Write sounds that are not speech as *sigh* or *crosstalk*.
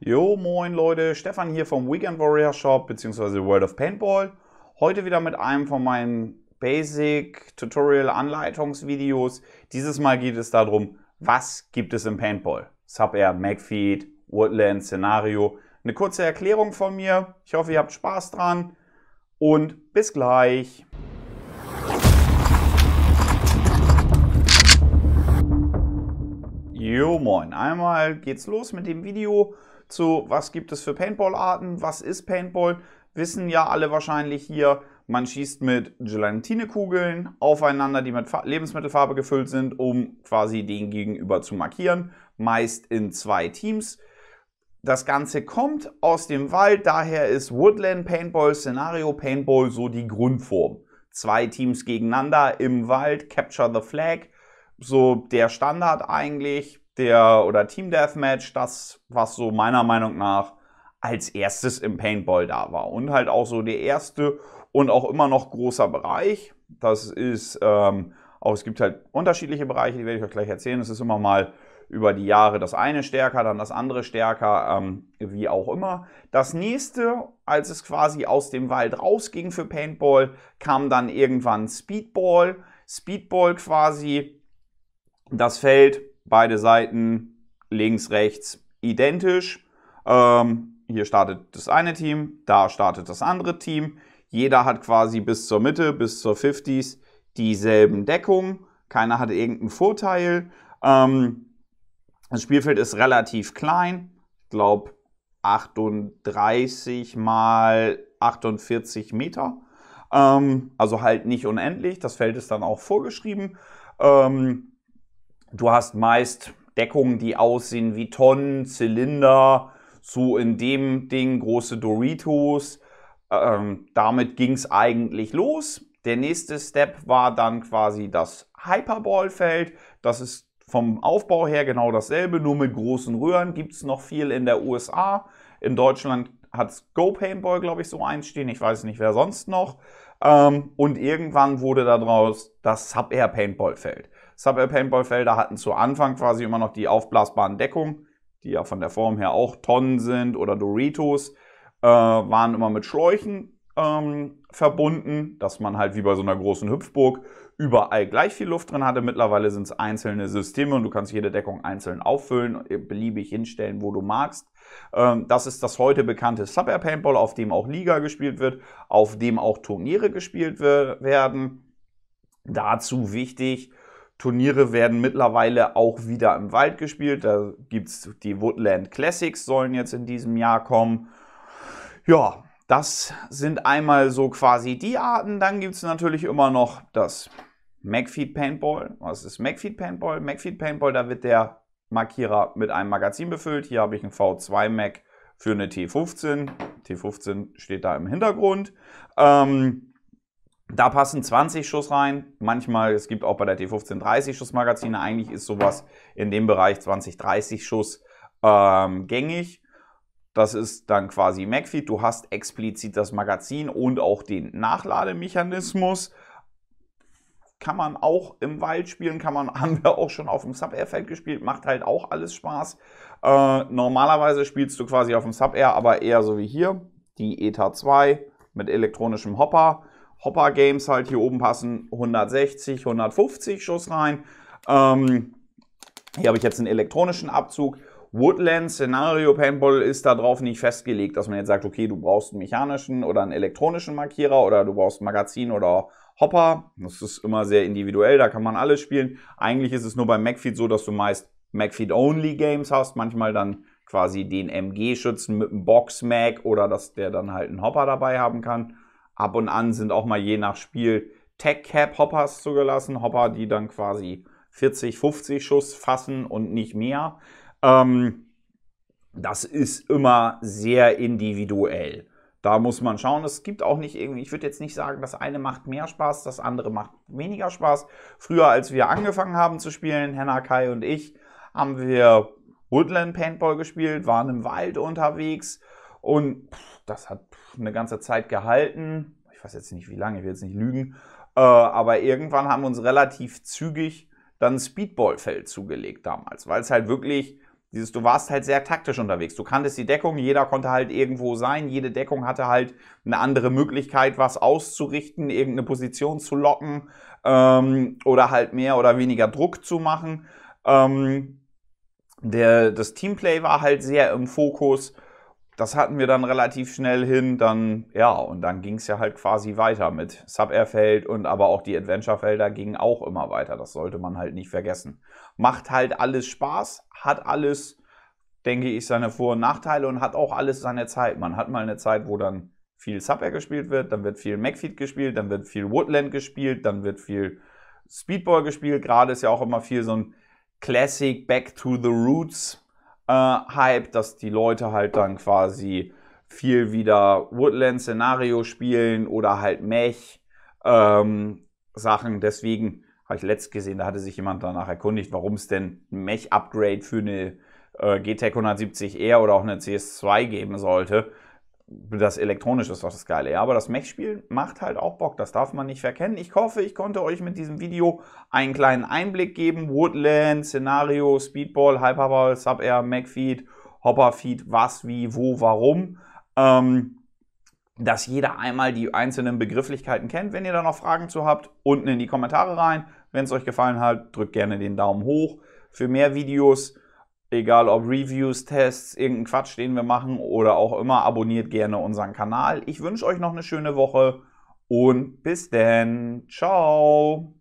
Jo, moin Leute, Stefan hier vom Weekend Warrior Shop bzw. World of Paintball. Heute wieder mit einem von meinen Basic Tutorial Anleitungsvideos. Dieses Mal geht es darum, was gibt es im Paintball? Sub-Air, Magfeed, Woodland, Szenario. Eine kurze Erklärung von mir. Ich hoffe, ihr habt Spaß dran und bis gleich. Moin. Einmal geht's los mit dem Video zu was gibt es für Paintball-Arten, was ist Paintball, wissen ja alle wahrscheinlich hier, man schießt mit Gelatinekugeln aufeinander, die mit Lebensmittelfarbe gefüllt sind, um quasi den Gegenüber zu markieren, meist in zwei Teams. Das Ganze kommt aus dem Wald, daher ist Woodland Paintball, Szenario Paintball so die Grundform. Zwei Teams gegeneinander im Wald, Capture the Flag, so der Standard eigentlich der oder Team Deathmatch das, was so meiner Meinung nach als erstes im Paintball da war. Und halt auch so der erste und auch immer noch großer Bereich. Das ist ähm, auch, es gibt halt unterschiedliche Bereiche, die werde ich euch gleich erzählen. Es ist immer mal über die Jahre das eine stärker, dann das andere stärker, ähm, wie auch immer. Das nächste, als es quasi aus dem Wald rausging für Paintball, kam dann irgendwann Speedball. Speedball quasi das Feld Beide Seiten links, rechts identisch. Ähm, hier startet das eine Team, da startet das andere Team. Jeder hat quasi bis zur Mitte, bis zur 50s dieselben Deckungen. Keiner hat irgendeinen Vorteil. Ähm, das Spielfeld ist relativ klein. Ich glaube 38 mal 48 Meter. Ähm, also halt nicht unendlich. Das Feld ist dann auch vorgeschrieben. Ähm, Du hast meist Deckungen, die aussehen wie Tonnen, Zylinder, so in dem Ding große Doritos. Ähm, damit ging es eigentlich los. Der nächste Step war dann quasi das Hyperballfeld. Das ist vom Aufbau her genau dasselbe, nur mit großen Röhren gibt es noch viel in der USA. In Deutschland hat es Go Paintball, glaube ich, so einstehen. Ich weiß nicht, wer sonst noch. Ähm, und irgendwann wurde daraus das Sub-Air Paintballfeld. Sub-Paintball-Felder hatten zu Anfang quasi immer noch die aufblasbaren Deckungen, die ja von der Form her auch Tonnen sind oder Doritos, äh, waren immer mit Schläuchen ähm, verbunden, dass man halt wie bei so einer großen Hüpfburg überall gleich viel Luft drin hatte. Mittlerweile sind es einzelne Systeme und du kannst jede Deckung einzeln auffüllen, äh, beliebig hinstellen, wo du magst. Ähm, das ist das heute bekannte Subair Paintball, auf dem auch Liga gespielt wird, auf dem auch Turniere gespielt werden. Dazu wichtig, Turniere werden mittlerweile auch wieder im Wald gespielt. Da gibt es die Woodland Classics, sollen jetzt in diesem Jahr kommen. Ja, das sind einmal so quasi die Arten. Dann gibt es natürlich immer noch das McFeed Paintball. Was ist McFeed Paintball? McFeed Paintball, da wird der Markierer mit einem Magazin befüllt. Hier habe ich einen V2 Mac für eine T15. T15 steht da im Hintergrund. Ähm, da passen 20 Schuss rein. Manchmal, es gibt auch bei der T15 30 Schuss Magazine. Eigentlich ist sowas in dem Bereich 20, 30 Schuss ähm, gängig. Das ist dann quasi MacFeed. Du hast explizit das Magazin und auch den Nachlademechanismus. Kann man auch im Wald spielen, kann man, *laughs* haben wir auch schon auf dem Sub-Air-Feld gespielt, macht halt auch alles Spaß. Äh, normalerweise spielst du quasi auf dem Sub-Air, aber eher so wie hier, die ETA 2 mit elektronischem Hopper. Hopper Games halt hier oben passen 160, 150 Schuss rein. Ähm, hier habe ich jetzt einen elektronischen Abzug. Woodland Szenario Paintball ist darauf nicht festgelegt, dass man jetzt sagt, okay, du brauchst einen mechanischen oder einen elektronischen Markierer oder du brauchst ein Magazin oder Hopper. Das ist immer sehr individuell, da kann man alles spielen. Eigentlich ist es nur bei MacFeed so, dass du meist MacFeed-only Games hast, manchmal dann quasi den MG-Schützen mit einem Box-Mag oder dass der dann halt einen Hopper dabei haben kann ab und an sind auch mal je nach Spiel Tech Cap Hoppers zugelassen. Hopper, die dann quasi 40, 50 Schuss fassen und nicht mehr. Ähm, das ist immer sehr individuell. Da muss man schauen. Es gibt auch nicht irgendwie, ich würde jetzt nicht sagen, das eine macht mehr Spaß, das andere macht weniger Spaß. Früher, als wir angefangen haben zu spielen, Henna, Kai und ich, haben wir Woodland Paintball gespielt, waren im Wald unterwegs und pff, das hat eine ganze Zeit gehalten. Ich weiß jetzt nicht, wie lange, ich will jetzt nicht lügen. Äh, aber irgendwann haben wir uns relativ zügig dann Speedballfeld zugelegt damals, weil es halt wirklich dieses, du warst halt sehr taktisch unterwegs. Du kanntest die Deckung, jeder konnte halt irgendwo sein, jede Deckung hatte halt eine andere Möglichkeit, was auszurichten, irgendeine Position zu locken ähm, oder halt mehr oder weniger Druck zu machen. Ähm, der, das Teamplay war halt sehr im Fokus das hatten wir dann relativ schnell hin, dann, ja, und dann ging es ja halt quasi weiter mit Sub-Air-Feld und aber auch die Adventure-Felder gingen auch immer weiter. Das sollte man halt nicht vergessen. Macht halt alles Spaß, hat alles, denke ich, seine Vor- und Nachteile und hat auch alles seine Zeit. Man hat mal eine Zeit, wo dann viel Sub-Air gespielt wird, dann wird viel Macfeed gespielt, dann wird viel Woodland gespielt, dann wird viel Speedball gespielt. Gerade ist ja auch immer viel so ein Classic Back to the Roots äh, Hype, dass die Leute halt dann quasi viel wieder Woodland-Szenario spielen oder halt Mech-Sachen. Ähm, Deswegen habe ich letzt gesehen, da hatte sich jemand danach erkundigt, warum es denn ein Mech-Upgrade für eine äh, GTEC 170R oder auch eine CS2 geben sollte das elektronisch ist doch das Geile, ja. Aber das Mech-Spiel macht halt auch Bock, das darf man nicht verkennen. Ich hoffe, ich konnte euch mit diesem Video einen kleinen Einblick geben. Woodland, Szenario, Speedball, Hyperball, Sub-Air, Magfeed, Hopperfeed, was, wie, wo, warum. Ähm, dass jeder einmal die einzelnen Begrifflichkeiten kennt. Wenn ihr da noch Fragen zu habt, unten in die Kommentare rein. Wenn es euch gefallen hat, drückt gerne den Daumen hoch. Für mehr Videos Egal ob Reviews, Tests, irgendein Quatsch, den wir machen oder auch immer, abonniert gerne unseren Kanal. Ich wünsche euch noch eine schöne Woche und bis denn. Ciao.